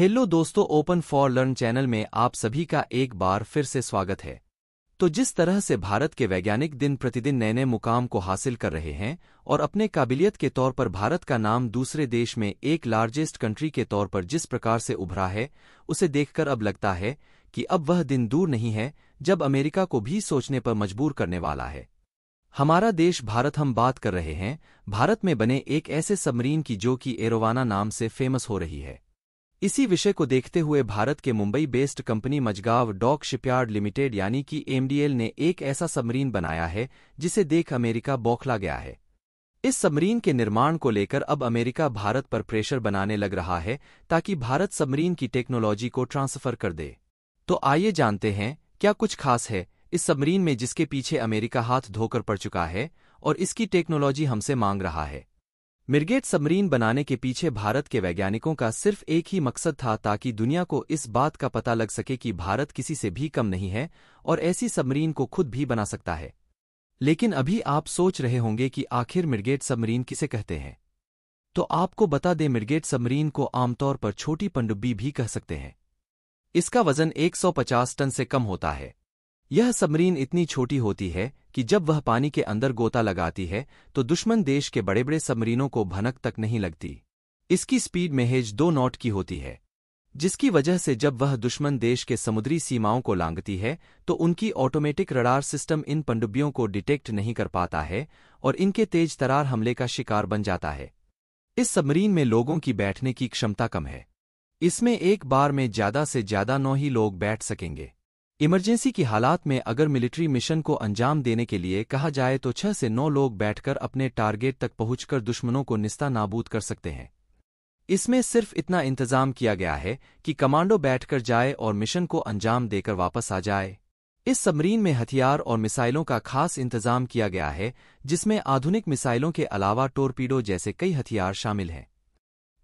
hello दोस्तों open for learn channel में आप सभी का एक बार फिर से स्वागत है तो जिस तरह से भारत के वैज्ञानिक दिन प्रतिदिन नए नए मुकाम को हासिल कर रहे हैं और अपने काबिलियत के तौर पर भारत का नाम दूसरे देश में एक लार्जेस्ट कंट्री के तौर पर जिस प्रकार से उभरा है उसे देखकर अब लगता है कि अब वह दिन दूर नहीं है जब अमेरिका को भी सोचने पर मजबूर करने वाला है हमारा देश भारत हम बात कर रहे हैं भारत में बने एक ऐसे सबमरीन की जो कि एरोवाना नाम से फेमस हो रही है इसी विषय को देखते हुए भारत के Mumbai based company Mazagon dock shipyard limited यानी कि एमडीएल ने एक ऐसा सबमरीन बनाया है जिसे देख अमेरिका बौखला गया है इस सबमरीन के निर्माण को लेकर अब अमेरिका भारत पर प्रेशर बनाने लग रहा है ताकि भारत सबमरीन की टेक्नोलॉजी को ट्रांसफर कर दे तो आइए जानते हैं क्या कुछ खास है इस सबमरीन में जिसके पीछे अमेरिका हाथ धोकर पड़ चुका है और इसकी टेक्नोलॉजी हमसे मांग रहा है मिर्गेट सबमरीन बनाने के पीछे भारत के वैज्ञानिकों का सिर्फ एक ही मकसद था ताकि दुनिया को इस बात का पता लग सके कि भारत किसी से भी कम नहीं है और ऐसी सबमरीन को खुद भी बना सकता है लेकिन अभी आप सोच रहे होंगे कि आखिर मिर्गेट सबमरीन किसे कहते हैं तो आपको बता दें मिर्गेट सबमरीन को आमतौर पर छोटी पंडुब्बी भी कह सकते हैं इसका वजन 150 टन से कम होता है यह सबमरीन इतनी छोटी होती है कि जब वह पानी के अंदर गोता लगाती है तो दुश्मन देश के बड़े बड़े सबमरीनों को भनक तक नहीं लगती इसकी स्पीड महेज दो नॉट की होती है जिसकी वजह से जब वह दुश्मन देश के समुद्री सीमाओं को लांगती है तो उनकी ऑटोमेटिक रडार सिस्टम इन पंडुब्बियों को डिटेक्ट नहीं कर पाता है और इनके तेज तरार हमले का शिकार बन जाता है इस सबमरीन में लोगों की बैठने की क्षमता कम है इसमें एक बार में ज्यादा से ज्यादा नौ ही लोग बैठ सकेंगे इमरजेंसी की हालात में अगर मिलिट्री मिशन को अंजाम देने के लिए कहा जाए तो छह से नौ लोग बैठकर अपने टारगेट तक पहुंचकर दुश्मनों को निस्ता नाबूद कर सकते हैं इसमें सिर्फ इतना इंतजाम किया गया है कि कमांडो बैठकर जाए और मिशन को अंजाम देकर वापस आ जाए इस सबमरीन में हथियार और मिसाइलों का खास इंतजाम किया गया है जिसमें आधुनिक मिसाइलों के अलावा टोरपीडो जैसे कई हथियार शामिल हैं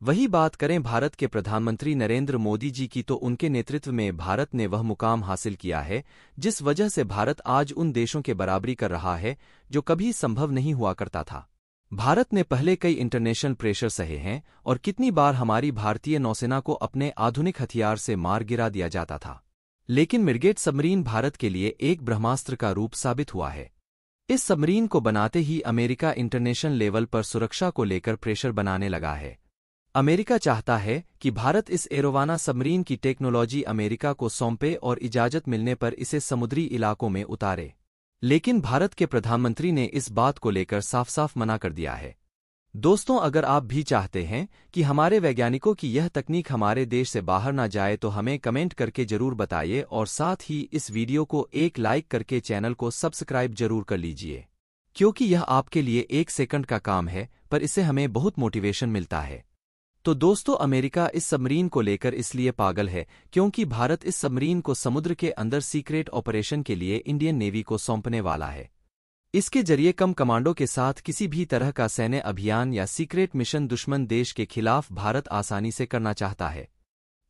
वही बात करें भारत के प्रधानमंत्री नरेंद्र मोदी जी की तो उनके नेतृत्व में भारत ने वह मुकाम हासिल किया है जिस वजह से भारत आज उन देशों के बराबरी कर रहा है जो कभी संभव नहीं हुआ करता था भारत ने पहले कई इंटरनेशनल प्रेशर सहे हैं और कितनी बार हमारी भारतीय नौसेना को अपने आधुनिक हथियार से मार गिरा दिया जाता था लेकिन मिर्गेट सबमरीन भारत के लिए एक ब्रह्मास्त्र का रूप साबित हुआ है इस सबमरीन को बनाते ही अमेरिका इंटरनेशनल लेवल पर सुरक्षा को लेकर प्रेशर बनाने लगा है अमेरिका चाहता है कि भारत इस एरोवाना सबमरीन की टेक्नोलॉजी अमेरिका को सौंपे और इजाजत मिलने पर इसे समुद्री इलाकों में उतारे लेकिन भारत के प्रधानमंत्री ने इस बात को लेकर साफ साफ मना कर दिया है दोस्तों अगर आप भी चाहते हैं कि हमारे वैज्ञानिकों की यह तकनीक हमारे देश से बाहर ना जाए तो हमें कमेंट करके जरूर बताइए और साथ ही इस वीडियो को एक लाइक करके चैनल को सब्सक्राइब जरूर कर लीजिए क्योंकि यह आपके लिए एक सेकंड का काम है पर इससे हमें बहुत मोटिवेशन मिलता है तो दोस्तों अमेरिका इस सबमरीन को लेकर इसलिए पागल है क्योंकि भारत इस सबमरीन को समुद्र के अंदर सीक्रेट ऑपरेशन के लिए इंडियन नेवी को सौंपने वाला है इसके जरिए कम कमांडो के साथ किसी भी तरह का सैन्य अभियान या सीक्रेट मिशन दुश्मन देश के खिलाफ भारत आसानी से करना चाहता है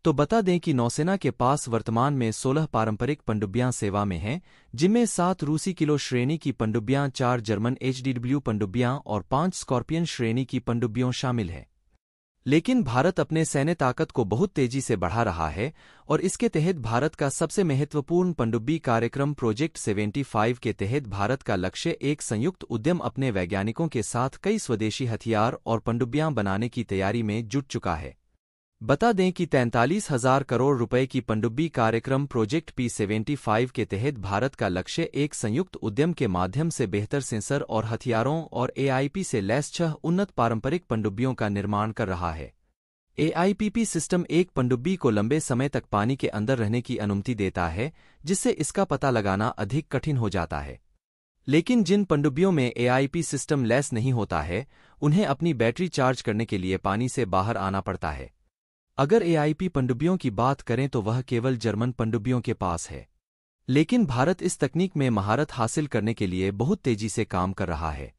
तो बता दें कि नौसेना के पास वर्तमान में 16 पारंपरिक पंडुब्बियां सेवा में हैं जिनमें सात रूसी किलो श्रेणी की पंडुब्बियां चार जर्मन एचडीडब्ल्यू पंडुब्बियां और पांच स्कॉर्पियन श्रेणी की पंडुब्बियों शामिल हैं लेकिन भारत अपने सैन्य ताकत को बहुत तेजी से बढ़ा रहा है और इसके तहत भारत का सबसे महत्वपूर्ण पंडुब्बी कार्यक्रम प्रोजेक्ट 75 के तहत भारत का लक्ष्य एक संयुक्त उद्यम अपने वैज्ञानिकों के साथ कई स्वदेशी हथियार और पंडुब्बियां बनाने की तैयारी में जुट चुका है बता दें कि तैंतालीस हजार करोड़ रुपए की पंडुब्बी कार्यक्रम प्रोजेक्ट पी सेवेंटी फाइव के तहत भारत का लक्ष्य एक संयुक्त उद्यम के माध्यम से बेहतर सेंसर और हथियारों और एआईपी से लैस छह उन्नत पारंपरिक पंडुब्बियों का निर्माण कर रहा है एआईपीपी सिस्टम एक पंडुब्बी को लंबे समय तक पानी के अंदर रहने की अनुमति देता है जिससे इसका पता लगाना अधिक कठिन हो जाता है लेकिन जिन पंडुब्बियों में एआईपी सिस्टम लैस नहीं होता है उन्हें अपनी बैटरी चार्ज करने के लिए पानी से बाहर आना पड़ता है अगर एआईपी पंडुबियों की बात करें तो वह केवल जर्मन पंडुबियों के पास है लेकिन भारत इस तकनीक में महारत हासिल करने के लिए बहुत तेजी से काम कर रहा है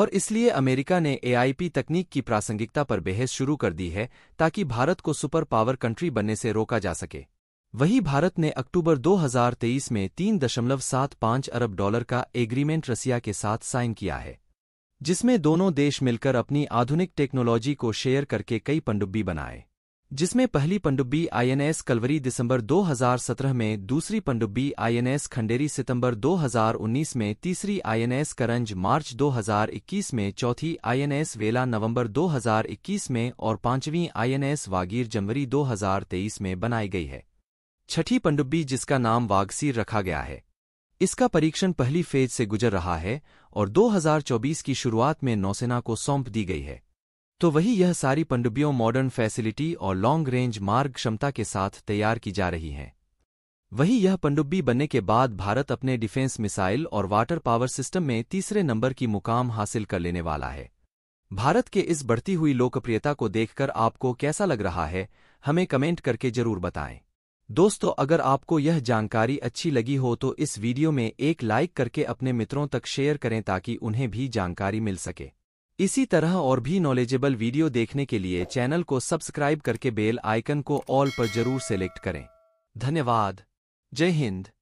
और इसलिए अमेरिका ने एआईपी तकनीक की प्रासंगिकता पर बहस शुरू कर दी है ताकि भारत को सुपर पावर कंट्री बनने से रोका जा सके वहीं भारत ने अक्टूबर 2023 में 3.75 अरब डॉलर का एग्रीमेंट रसिया के साथ साइन किया है जिसमें दोनों देश मिलकर अपनी आधुनिक टेक्नोलॉजी को शेयर करके कई पंडुब्बी बनाए जिसमें पहली पंडुब्बी आईएनएस कलवरी दिसंबर 2017 में दूसरी पंडुब्बी आईएनएस खंडेरी सितंबर 2019 में तीसरी आईएनएस करंज मार्च 2021 में चौथी आईएनएस वेला नवंबर 2021 में और पांचवीं आईएनएस वागीर जनवरी 2023 में बनाई गई है छठी पंडुब्बी जिसका नाम वागसीर रखा गया है इसका परीक्षण पहली फेज से गुजर रहा है और दो की शुरुआत में नौसेना को सौंप दी गई है तो वही यह सारी पंडुबियों मॉडर्न फैसिलिटी और लॉन्ग रेंज मार्ग क्षमता के साथ तैयार की जा रही हैं वही यह पंडुब्बी बनने के बाद भारत अपने डिफेंस मिसाइल और वाटर पावर सिस्टम में तीसरे नंबर की मुकाम हासिल कर लेने वाला है भारत के इस बढ़ती हुई लोकप्रियता को देखकर आपको कैसा लग रहा है हमें कमेंट करके जरूर बताएं दोस्तों अगर आपको यह जानकारी अच्छी लगी हो तो इस वीडियो में एक लाइक करके अपने मित्रों तक शेयर करें ताकि उन्हें भी जानकारी मिल सके इसी तरह और भी नॉलेजेबल वीडियो देखने के लिए चैनल को सब्सक्राइब करके बेल आइकन को ऑल पर जरूर सेलेक्ट करें धन्यवाद जय हिंद